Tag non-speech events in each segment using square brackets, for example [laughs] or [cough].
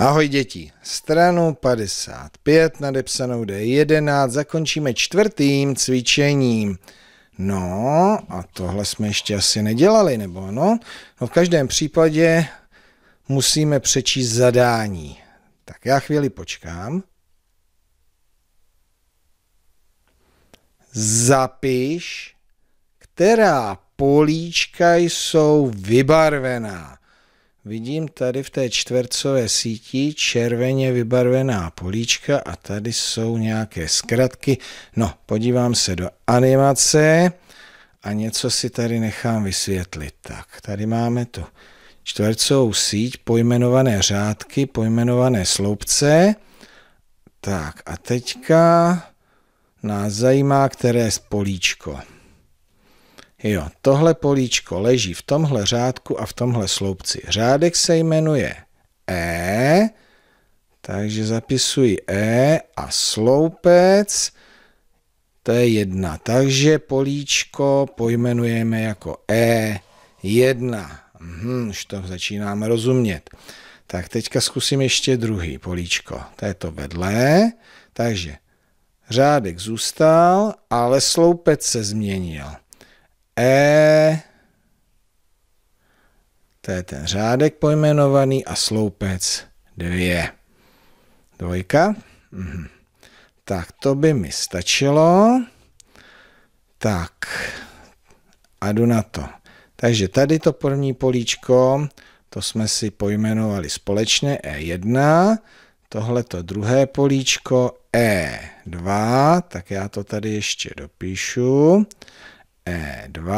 Ahoj děti, stranu 55, nadepsanou D11, zakončíme čtvrtým cvičením. No a tohle jsme ještě asi nedělali, nebo ano? No v každém případě musíme přečíst zadání. Tak já chvíli počkám. Zapiš, která políčka jsou vybarvená. Vidím tady v té čtvercové síti červeně vybarvená políčka a tady jsou nějaké zkratky. No, podívám se do animace a něco si tady nechám vysvětlit. Tak, tady máme tu čtvercovou síť, pojmenované řádky, pojmenované sloupce. Tak a teďka nás zajímá, které políčko. Jo, tohle políčko leží v tomhle řádku a v tomhle sloupci. Řádek se jmenuje E, takže zapisuji E a sloupec, to je jedna. Takže políčko pojmenujeme jako E1. Mhm, už to začínáme rozumět. Tak teďka zkusím ještě druhý políčko. To je to vedle. Takže řádek zůstal, ale sloupec se změnil. E, to je ten řádek pojmenovaný a sloupec 2. Dvojka. Mhm. Tak to by mi stačilo. Tak a jdu na to. Takže tady to první políčko, to jsme si pojmenovali společně E1, tohle to druhé políčko E2, tak já to tady ještě dopíšu. E2,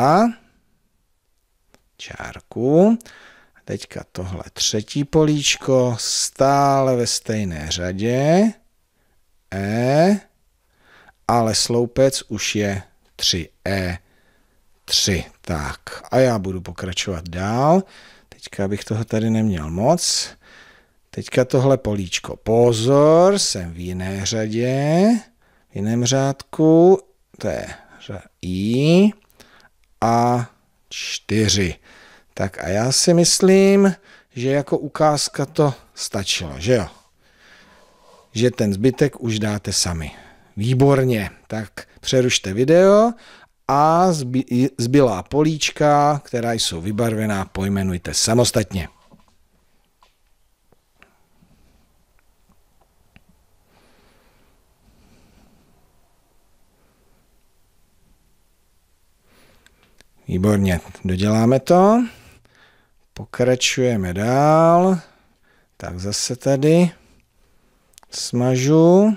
čárku. A teďka tohle třetí políčko, stále ve stejné řadě, E, ale sloupec už je 3E3. Tak a já budu pokračovat dál. Teďka bych toho tady neměl moc. Teďka tohle políčko. Pozor, jsem v jiné řadě, v jiném řádku. To je že I a 4. Tak a já si myslím, že jako ukázka to stačilo, že jo? Že ten zbytek už dáte sami. Výborně, tak přerušte video a zbylá políčka, která jsou vybarvená, pojmenujte samostatně. Výborně, doděláme to. Pokračujeme dál. Tak zase tady smažu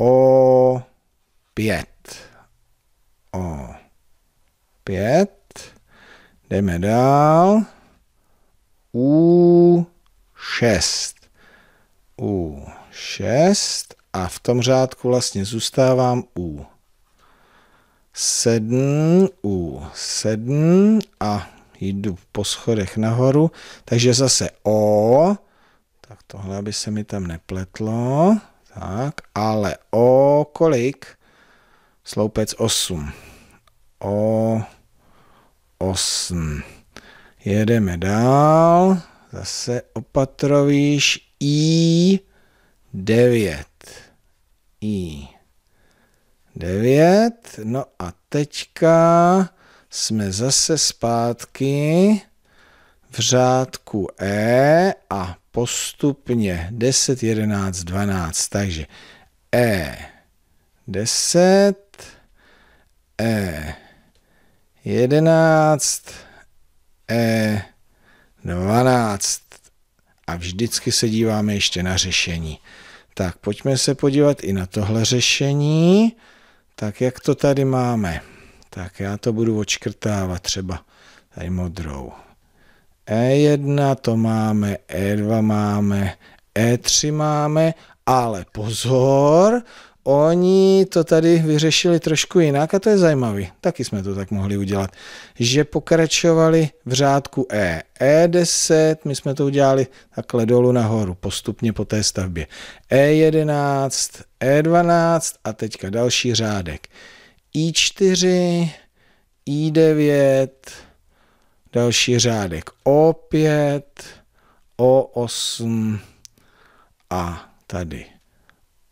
o pět. O pět. Jdeme dál. U šest. U šest. A v tom řádku vlastně zůstávám u sedm u sedm a jdu po schodech nahoru, takže zase O, tak tohle, by se mi tam nepletlo, tak, ale O kolik? Sloupec 8. O 8. Jedeme dál, zase opatrovíš I9. i 9. No a teďka jsme zase zpátky v řádku E a postupně 10, 11, 12. Takže E 10, E 11, E 12. A vždycky se díváme ještě na řešení. Tak pojďme se podívat i na tohle řešení. Tak jak to tady máme? Tak já to budu odškrtávat třeba tady modrou. E1 to máme, E2 máme, E3 máme, ale pozor, Oni to tady vyřešili trošku jinak a to je zajímavé. Taky jsme to tak mohli udělat. Že pokračovali v řádku E. E10, my jsme to udělali takhle dolů nahoru, postupně po té stavbě. E11, E12 a teďka další řádek. I4, I9, další řádek O5, O8 a tady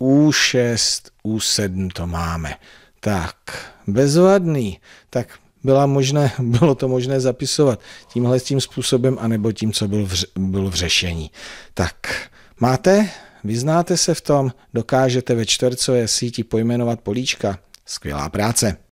u6, U7 to máme. Tak, bezvadný. Tak byla možné, [laughs] bylo to možné zapisovat tímhle tím způsobem, anebo tím, co byl v, byl v řešení. Tak, máte? Vyznáte se v tom? Dokážete ve čtvercové síti pojmenovat políčka? Skvělá práce.